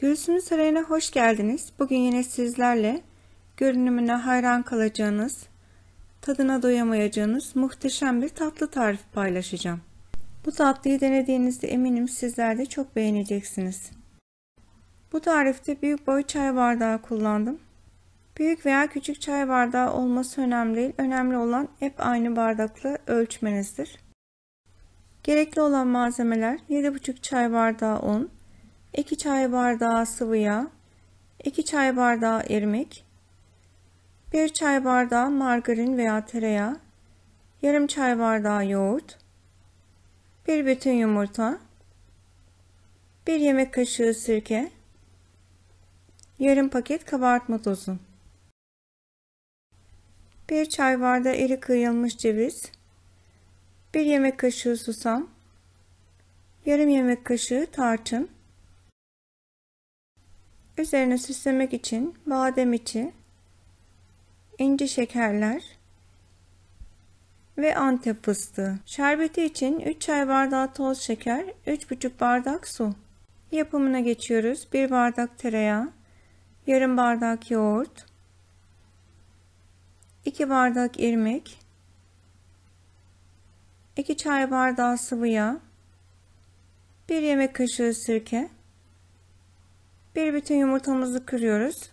Gülsüm'ün sarayına hoş geldiniz. Bugün yine sizlerle görünümüne hayran kalacağınız, tadına doyamayacağınız muhteşem bir tatlı tarifi paylaşacağım. Bu tatlıyı denediğinizde eminim sizler de çok beğeneceksiniz. Bu tarifte büyük boy çay bardağı kullandım. Büyük veya küçük çay bardağı olması önemli değil. Önemli olan hep aynı bardakla ölçmenizdir. Gerekli olan malzemeler 7,5 çay bardağı un, 2 çay bardağı sıvı yağ, 2 çay bardağı irmik, 1 çay bardağı margarin veya tereyağı, yarım çay bardağı yoğurt, 1 bütün yumurta, 1 yemek kaşığı sirke, yarım paket kabartma tozu, 1 çay bardağı eri kıyılmış ceviz, 1 yemek kaşığı susam, yarım yemek kaşığı tarçın, Üzerine süslemek için badem içi, inci şekerler ve antep fıstığı. Şerbeti için 3 çay bardağı toz şeker, 3,5 bardak su. Yapımına geçiyoruz. 1 bardak tereyağı, yarım bardak yoğurt, 2 bardak irmik, 2 çay bardağı sıvı yağ, 1 yemek kaşığı sirke, bir bütün yumurtamızı kırıyoruz.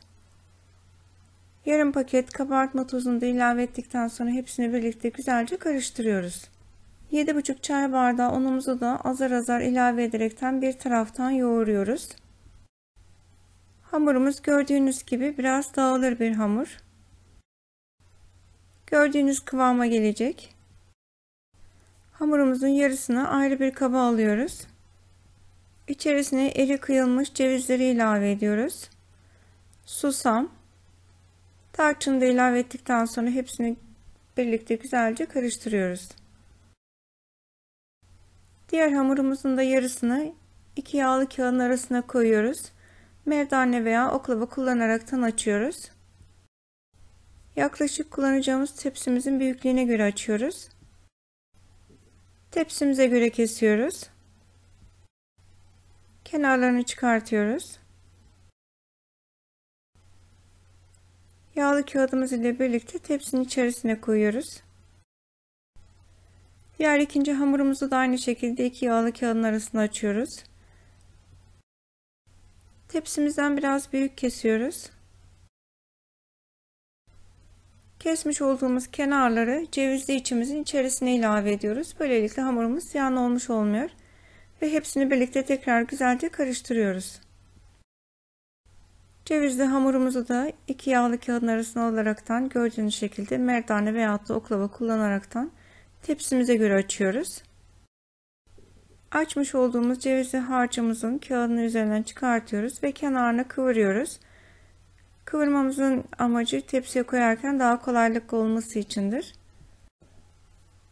Yarım paket kabartma tozunu da ilave ettikten sonra hepsini birlikte güzelce karıştırıyoruz. 7,5 çay bardağı unumuzu da azar azar ilave ederekten bir taraftan yoğuruyoruz. Hamurumuz gördüğünüz gibi biraz dağılır bir hamur. Gördüğünüz kıvama gelecek. Hamurumuzun yarısını ayrı bir kaba alıyoruz. İçerisine eri kıyılmış cevizleri ilave ediyoruz. Susam. Tarçını da ilave ettikten sonra hepsini birlikte güzelce karıştırıyoruz. Diğer hamurumuzun da yarısını iki yağlı kağıdın arasına koyuyoruz. Merdane veya oklava kullanarak tan açıyoruz. Yaklaşık kullanacağımız tepsimizin büyüklüğüne göre açıyoruz. Tepsimize göre kesiyoruz. Kenarlarını çıkartıyoruz. Yağlı kağıdımız ile birlikte tepsinin içerisine koyuyoruz. Diğer ikinci hamurumuzu da aynı şekilde iki yağlı kağıdın arasına açıyoruz. Tepsimizden biraz büyük kesiyoruz. Kesmiş olduğumuz kenarları cevizli içimizin içerisine ilave ediyoruz. Böylelikle hamurumuz yan olmuş olmuyor ve hepsini birlikte tekrar güzelce karıştırıyoruz. Cevizli hamurumuzu da iki yağlı kağıdın arasına alaraktan gördüğünüz şekilde merdane veya da oklava kullanaraktan tepsimize göre açıyoruz. Açmış olduğumuz cevizli harcımızın kağıdını üzerinden çıkartıyoruz ve kenarını kıvırıyoruz. Kıvırmamızın amacı tepsiye koyarken daha kolaylıkla olması içindir.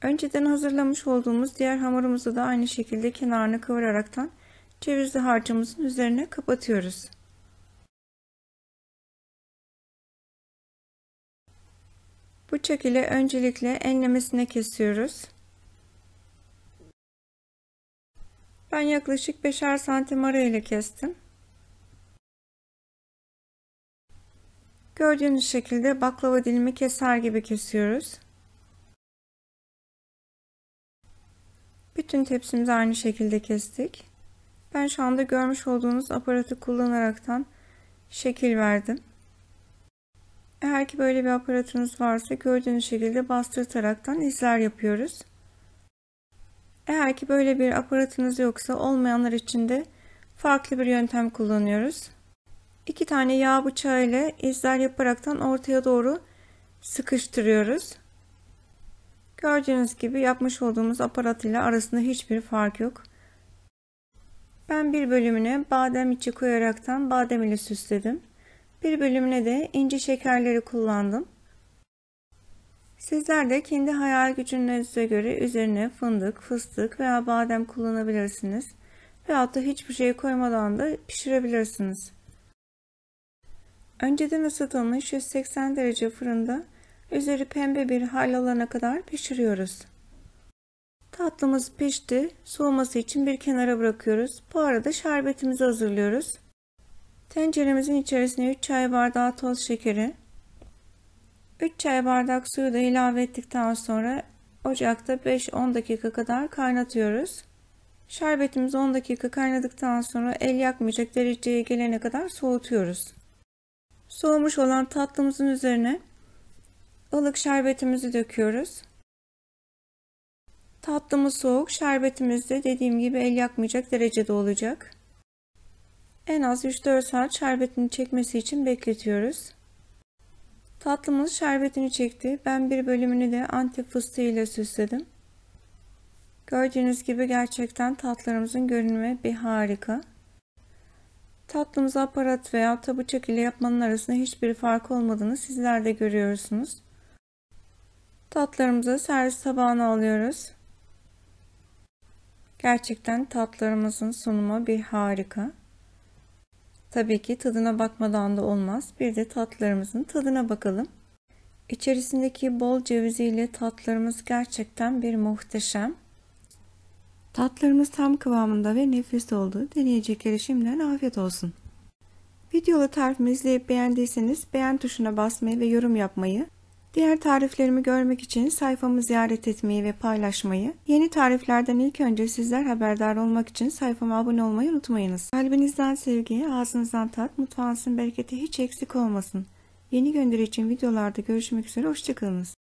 Önceden hazırlamış olduğumuz diğer hamurumuzu da aynı şekilde kenarını kıvıraraktan cevizli harcımızın üzerine kapatıyoruz. Bıçak ile öncelikle enlemesine kesiyoruz. Ben yaklaşık 5'er santim arayla kestim. Gördüğünüz şekilde baklava dilimi keser gibi kesiyoruz. Bütün tepsimizi aynı şekilde kestik. Ben şu anda görmüş olduğunuz aparatı kullanaraktan şekil verdim. Eğer ki böyle bir aparatınız varsa gördüğünüz şekilde bastırtaraktan izler yapıyoruz. Eğer ki böyle bir aparatınız yoksa olmayanlar için de farklı bir yöntem kullanıyoruz. İki tane yağ bıçağı ile izler yaparaktan ortaya doğru sıkıştırıyoruz. Gördüğünüz gibi yapmış olduğumuz aparat ile arasında hiçbir fark yok. Ben bir bölümüne badem içi koyaraktan badem ile süsledim. Bir bölümüne de inci şekerleri kullandım. Sizler de kendi hayal gücünüze göre üzerine fındık, fıstık veya badem kullanabilirsiniz. Veyahut da hiçbir şey koymadan da pişirebilirsiniz. Önceden ısıtılmış 180 derece fırında Üzeri pembe bir hal alana kadar pişiriyoruz. Tatlımız pişti. Soğuması için bir kenara bırakıyoruz. Bu arada şerbetimizi hazırlıyoruz. Tenceremizin içerisine 3 çay bardağı toz şekeri, 3 çay bardak suyu da ilave ettikten sonra ocakta 5-10 dakika kadar kaynatıyoruz. Şerbetimiz 10 dakika kaynadıktan sonra el yakmayacak dereceye gelene kadar soğutuyoruz. Soğumuş olan tatlımızın üzerine ılık şerbetimizi döküyoruz. Tatlımız soğuk, şerbetimiz de dediğim gibi el yakmayacak derecede olacak. En az 3-4 saat şerbetini çekmesi için bekletiyoruz. Tatlımız şerbetini çekti. Ben bir bölümünü de antep fıstığı ile süsledim. Gördüğünüz gibi gerçekten tatlarımızın görünümü bir harika. Tatlımızı aparat veya bıçak ile yapmanın arasında hiçbir fark olmadığını sizler de görüyorsunuz. Tatlarımızı servis tabağına alıyoruz. Gerçekten tatlarımızın sunumu bir harika. Tabii ki tadına bakmadan da olmaz. Bir de tatlarımızın tadına bakalım. İçerisindeki bol ceviziyle tatlarımız gerçekten bir muhteşem. Tatlarımız tam kıvamında ve nefis oldu. Deneyecekleri şimdiden afiyet olsun. Videolu tarifimi izleyip beğendiyseniz beğen tuşuna basmayı ve yorum yapmayı, Diğer tariflerimi görmek için sayfamı ziyaret etmeyi ve paylaşmayı, yeni tariflerden ilk önce sizler haberdar olmak için sayfama abone olmayı unutmayınız. Kalbinizden sevgi, ağzınızdan tat, mutfağınızın bereketi hiç eksik olmasın. Yeni gönderi için videolarda görüşmek üzere, hoşçakalınız.